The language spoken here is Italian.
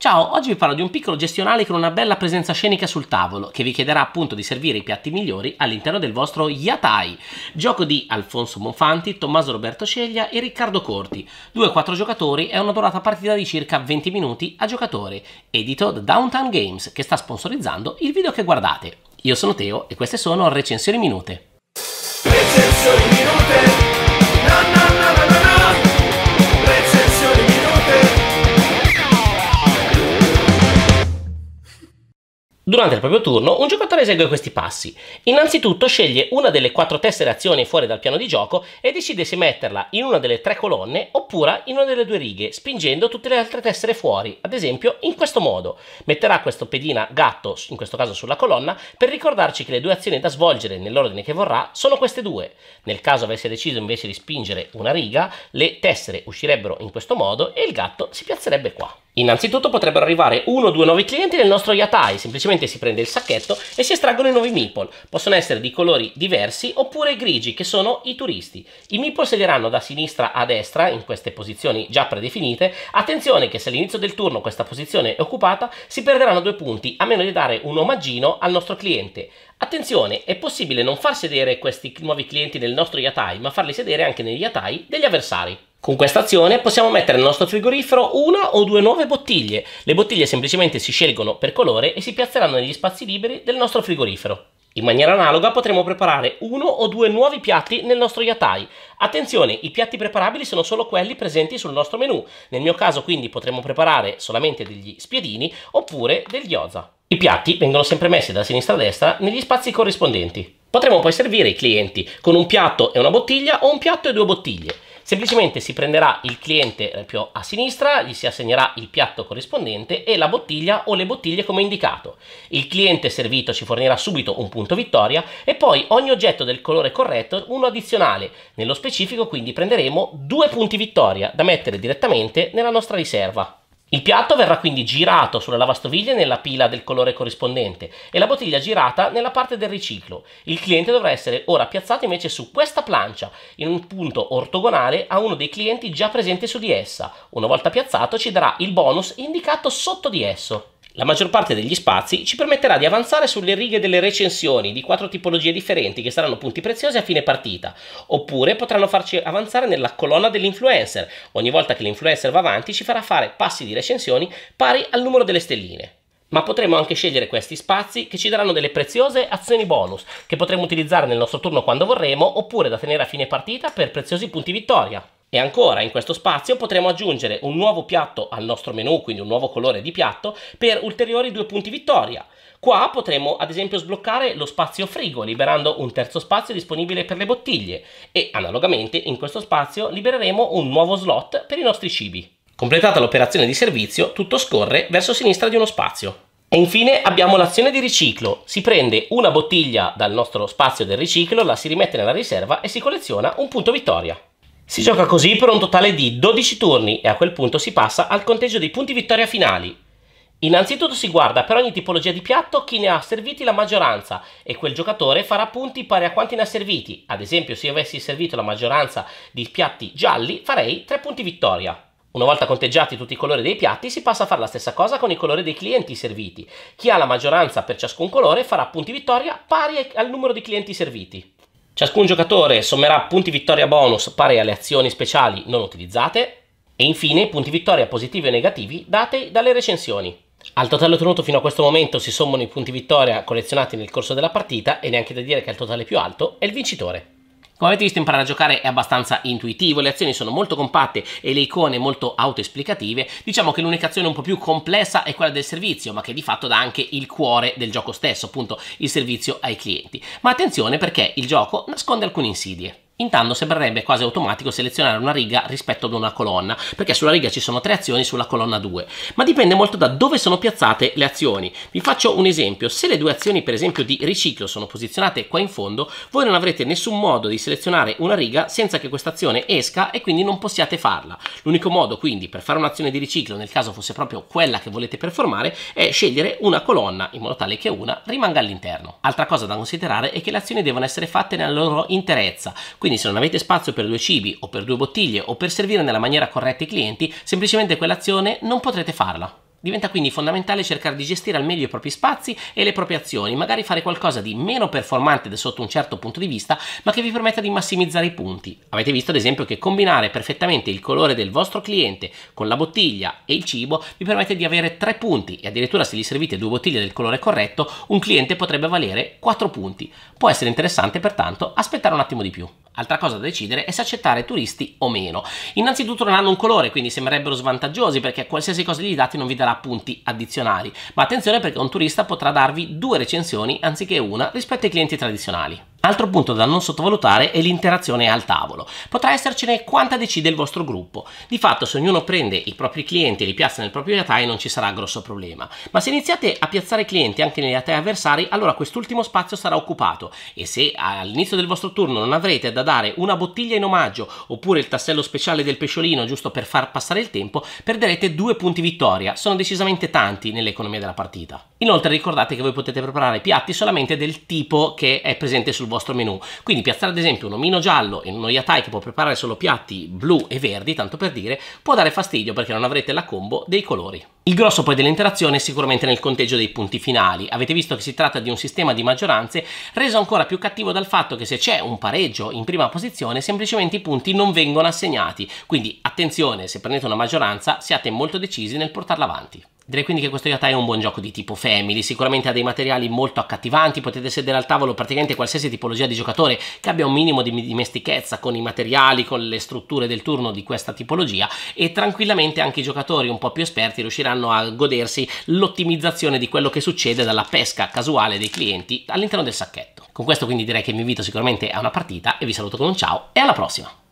Ciao, oggi vi parlo di un piccolo gestionale con una bella presenza scenica sul tavolo, che vi chiederà appunto di servire i piatti migliori all'interno del vostro Yatai, gioco di Alfonso Monfanti, Tommaso Roberto Sceglia e Riccardo Corti, 2-4 giocatori e una durata partita di circa 20 minuti a giocatore, edito da Downtown Games, che sta sponsorizzando il video che guardate. Io sono Teo e queste sono Recensioni Minute. Recensioni Minute! Durante il proprio turno, un giocatore esegue questi passi. Innanzitutto sceglie una delle quattro tessere azioni fuori dal piano di gioco e decide se metterla in una delle tre colonne oppure in una delle due righe, spingendo tutte le altre tessere fuori, ad esempio in questo modo. Metterà questo pedina gatto, in questo caso sulla colonna, per ricordarci che le due azioni da svolgere nell'ordine che vorrà sono queste due. Nel caso avesse deciso invece di spingere una riga, le tessere uscirebbero in questo modo e il gatto si piazzerebbe qua. Innanzitutto potrebbero arrivare uno o due nuovi clienti nel nostro Yatai, semplicemente si prende il sacchetto e si estraggono i nuovi meeple. Possono essere di colori diversi oppure grigi, che sono i turisti. I meeple sederanno da sinistra a destra, in queste posizioni già predefinite. Attenzione che se all'inizio del turno questa posizione è occupata, si perderanno due punti, a meno di dare un omaggino al nostro cliente. Attenzione, è possibile non far sedere questi nuovi clienti nel nostro Yatai, ma farli sedere anche negli Yatai degli avversari. Con questa azione possiamo mettere nel nostro frigorifero una o due nuove bottiglie. Le bottiglie semplicemente si scelgono per colore e si piazzeranno negli spazi liberi del nostro frigorifero. In maniera analoga potremo preparare uno o due nuovi piatti nel nostro yatai. Attenzione, i piatti preparabili sono solo quelli presenti sul nostro menu. Nel mio caso quindi potremo preparare solamente degli spiedini oppure degli oza. I piatti vengono sempre messi da sinistra a destra negli spazi corrispondenti. Potremo poi servire i clienti con un piatto e una bottiglia o un piatto e due bottiglie. Semplicemente si prenderà il cliente eh, più a sinistra, gli si assegnerà il piatto corrispondente e la bottiglia o le bottiglie come indicato. Il cliente servito ci fornirà subito un punto vittoria e poi ogni oggetto del colore corretto uno addizionale. Nello specifico quindi prenderemo due punti vittoria da mettere direttamente nella nostra riserva. Il piatto verrà quindi girato sulla lavastoviglie nella pila del colore corrispondente e la bottiglia girata nella parte del riciclo. Il cliente dovrà essere ora piazzato invece su questa plancia, in un punto ortogonale a uno dei clienti già presenti su di essa. Una volta piazzato ci darà il bonus indicato sotto di esso. La maggior parte degli spazi ci permetterà di avanzare sulle righe delle recensioni di quattro tipologie differenti che saranno punti preziosi a fine partita, oppure potranno farci avanzare nella colonna dell'influencer. Ogni volta che l'influencer va avanti ci farà fare passi di recensioni pari al numero delle stelline. Ma potremo anche scegliere questi spazi che ci daranno delle preziose azioni bonus che potremo utilizzare nel nostro turno quando vorremo oppure da tenere a fine partita per preziosi punti vittoria. E ancora in questo spazio potremo aggiungere un nuovo piatto al nostro menu, quindi un nuovo colore di piatto, per ulteriori due punti vittoria. Qua potremo ad esempio sbloccare lo spazio frigo, liberando un terzo spazio disponibile per le bottiglie e analogamente in questo spazio libereremo un nuovo slot per i nostri cibi. Completata l'operazione di servizio, tutto scorre verso sinistra di uno spazio. E infine abbiamo l'azione di riciclo. Si prende una bottiglia dal nostro spazio del riciclo, la si rimette nella riserva e si colleziona un punto vittoria. Si gioca così per un totale di 12 turni e a quel punto si passa al conteggio dei punti vittoria finali. Innanzitutto si guarda per ogni tipologia di piatto chi ne ha serviti la maggioranza e quel giocatore farà punti pari a quanti ne ha serviti. Ad esempio, se io avessi servito la maggioranza di piatti gialli, farei 3 punti vittoria. Una volta conteggiati tutti i colori dei piatti, si passa a fare la stessa cosa con i colori dei clienti serviti. Chi ha la maggioranza per ciascun colore farà punti vittoria pari al numero di clienti serviti. Ciascun giocatore sommerà punti vittoria bonus pari alle azioni speciali non utilizzate e infine punti vittoria positivi o negativi dati dalle recensioni. Al totale ottenuto fino a questo momento si sommano i punti vittoria collezionati nel corso della partita e neanche da dire che il totale più alto è il vincitore. Come avete visto imparare a giocare è abbastanza intuitivo, le azioni sono molto compatte e le icone molto autoesplicative, diciamo che l'unica azione un po' più complessa è quella del servizio, ma che di fatto dà anche il cuore del gioco stesso, appunto il servizio ai clienti. Ma attenzione perché il gioco nasconde alcune insidie. Intanto sembrerebbe quasi automatico selezionare una riga rispetto ad una colonna, perché sulla riga ci sono tre azioni, sulla colonna due, ma dipende molto da dove sono piazzate le azioni. Vi faccio un esempio, se le due azioni per esempio di riciclo sono posizionate qua in fondo, voi non avrete nessun modo di selezionare una riga senza che questa azione esca e quindi non possiate farla. L'unico modo quindi per fare un'azione di riciclo, nel caso fosse proprio quella che volete performare, è scegliere una colonna in modo tale che una rimanga all'interno. Altra cosa da considerare è che le azioni devono essere fatte nella loro interezza, quindi quindi se non avete spazio per due cibi o per due bottiglie o per servire nella maniera corretta i clienti, semplicemente quell'azione non potrete farla. Diventa quindi fondamentale cercare di gestire al meglio i propri spazi e le proprie azioni, magari fare qualcosa di meno performante sotto un certo punto di vista, ma che vi permetta di massimizzare i punti. Avete visto ad esempio che combinare perfettamente il colore del vostro cliente con la bottiglia e il cibo vi permette di avere 3 punti e addirittura se gli servite due bottiglie del colore corretto, un cliente potrebbe valere 4 punti. Può essere interessante pertanto aspettare un attimo di più. Altra cosa da decidere è se accettare turisti o meno. Innanzitutto non hanno un colore, quindi sembrerebbero svantaggiosi perché qualsiasi cosa gli date non vi darà punti addizionali. Ma attenzione perché un turista potrà darvi due recensioni anziché una rispetto ai clienti tradizionali. Altro punto da non sottovalutare è l'interazione al tavolo. Potrà essercene quanta decide il vostro gruppo. Di fatto se ognuno prende i propri clienti e li piazza nel proprio ATAI non ci sarà grosso problema. Ma se iniziate a piazzare clienti anche negli ATAI avversari, allora quest'ultimo spazio sarà occupato e se all'inizio del vostro turno non avrete da dare una bottiglia in omaggio oppure il tassello speciale del pesciolino giusto per far passare il tempo, perderete due punti vittoria. Sono decisamente tanti nell'economia della partita. Inoltre ricordate che voi potete preparare piatti solamente del tipo che è presente sul sul vostro menu. Quindi piazzare ad esempio un omino giallo in uno yatai che può preparare solo piatti blu e verdi, tanto per dire, può dare fastidio perché non avrete la combo dei colori. Il grosso poi dell'interazione è sicuramente nel conteggio dei punti finali. Avete visto che si tratta di un sistema di maggioranze reso ancora più cattivo dal fatto che se c'è un pareggio in prima posizione, semplicemente i punti non vengono assegnati. Quindi attenzione, se prendete una maggioranza, siate molto decisi nel portarla avanti. Direi quindi che questo Yatai è un buon gioco di tipo family, sicuramente ha dei materiali molto accattivanti, potete sedere al tavolo praticamente qualsiasi tipologia di giocatore che abbia un minimo di dimestichezza con i materiali, con le strutture del turno di questa tipologia e tranquillamente anche i giocatori un po' più esperti riusciranno a godersi l'ottimizzazione di quello che succede dalla pesca casuale dei clienti all'interno del sacchetto. Con questo quindi direi che vi invito sicuramente a una partita e vi saluto con un ciao e alla prossima!